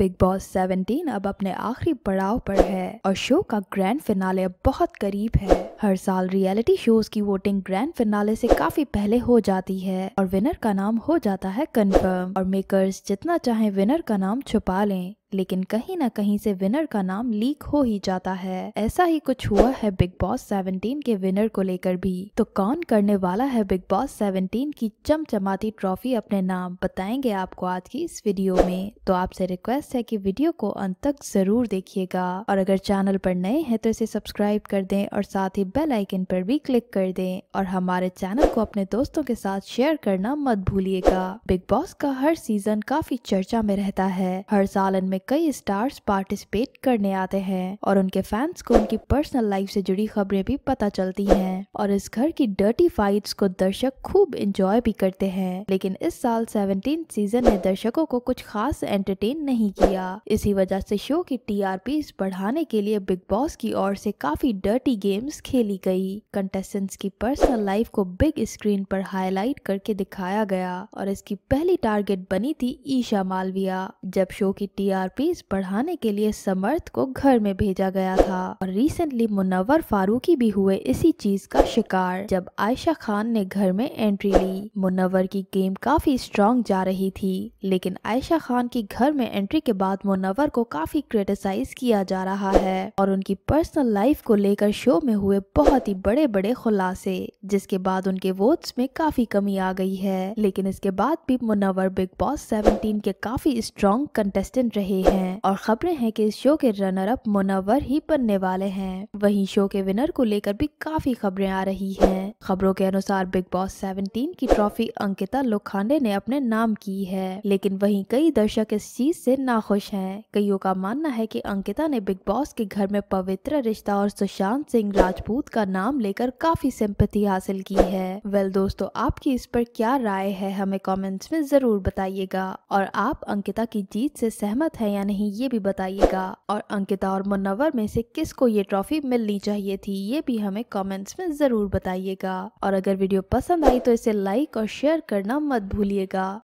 big boss 17 अब अपने आखिरी पड़ाव पर है और शो का ग्रैंड फिनाले अब बहुत करीब है हर साल रियलिटी शोज की वोटिंग ग्रैंड फिनाले से काफी पहले हो जाती है और विनर का नाम हो जाता है कंफर्म और मेकर्स जितना चाहे विनर का नाम छुपा लें लेकिन कहीं ना कहीं से विनर का नाम लीक हो ही जाता है ऐसा ही कुछ हुआ है बिग बॉस 17 के विनर को लेकर भी तो कौन करने वाला है बिग बॉस 17 की चमचमाती ट्रॉफी अपने नाम बताएंगे आपको आज की इस वीडियो में तो आपसे रिक्वेस्ट है कि वीडियो को अंत तक जरूर देखिएगा और अगर चैनल पर नए हैं तो इसे सब्सक्राइब कर दें और साथ ही बेल आइकन पर भी क्लिक कर दें और हमारे चैनल को अपने दोस्तों के साथ शेयर करना मत भूलिएगा बिग बॉस का हर सीजन काफी चर्चा में रहता है हर साल इनमें कई स्टार्स पार्टिसिपेट करने आते हैं और उनके फैंस को उनकी पर्सनल लाइफ से जुड़ी खबरें भी पता चलती हैं और इस घर की डर्टी फाइट्स को दर्शक खूब एंजॉय भी करते हैं लेकिन इस साल सेवनटीन सीजन ने दर्शकों को कुछ खास एंटरटेन नहीं किया इसी वजह से शो की टी बढ़ाने के लिए बिग बॉस की ओर से काफी डर्टी गेम्स खेली गई कंटेस्टेंट्स की पर्सनल लाइफ को बिग स्क्रीन पर हाईलाइट करके दिखाया गया और इसकी पहली टारगेट बनी थी ईशा मालविया जब शो की टी पीस बढ़ाने के लिए समर्थ को घर में भेजा गया था और रिसेंटली मुनवर फारूकी भी हुए इसी चीज का शिकार जब आयशा खान ने घर में एंट्री ली मुनवर की गेम काफी स्ट्रॉन्ग जा रही थी लेकिन आयशा खान की घर में एंट्री के बाद मुनवर को काफी क्रिटिसाइज किया जा रहा है और उनकी पर्सनल लाइफ को लेकर शो में हुए बहुत ही बड़े बड़े खुलासे जिसके बाद उनके वोट्स में काफी कमी आ गई है लेकिन इसके बाद भी मुनवर बिग बॉस 17 के काफी स्ट्रॉन्ग कंटेस्टेंट रहे रही हैं और खबरें हैं कि इस शो के रनर अप मुनवर ही बनने वाले हैं वहीं शो के विनर को लेकर भी काफी खबरें आ रही हैं खबरों के अनुसार बिग बॉस 17 की ट्रॉफी अंकिता लोखांडे ने अपने नाम की है लेकिन वहीं कई दर्शक इस चीज से नाखुश है कईयों का मानना है की अंकिता ने बिग बॉस के घर में पवित्र रिश्ता और सुशांत सिंह राजपूत का नाम लेकर काफी सिंपति हासिल की है वेल दोस्तों आपकी इस पर क्या राय है हमें कमेंट्स में जरूर बताइएगा और आप अंकिता की जीत से सहमत हैं या नहीं ये भी बताइएगा और अंकिता और मुन्वर में से किसको ये ट्रॉफी मिलनी चाहिए थी ये भी हमें कमेंट्स में ज़रूर बताइएगा और अगर वीडियो पसंद आई तो इसे लाइक और शेयर करना मत भूलिएगा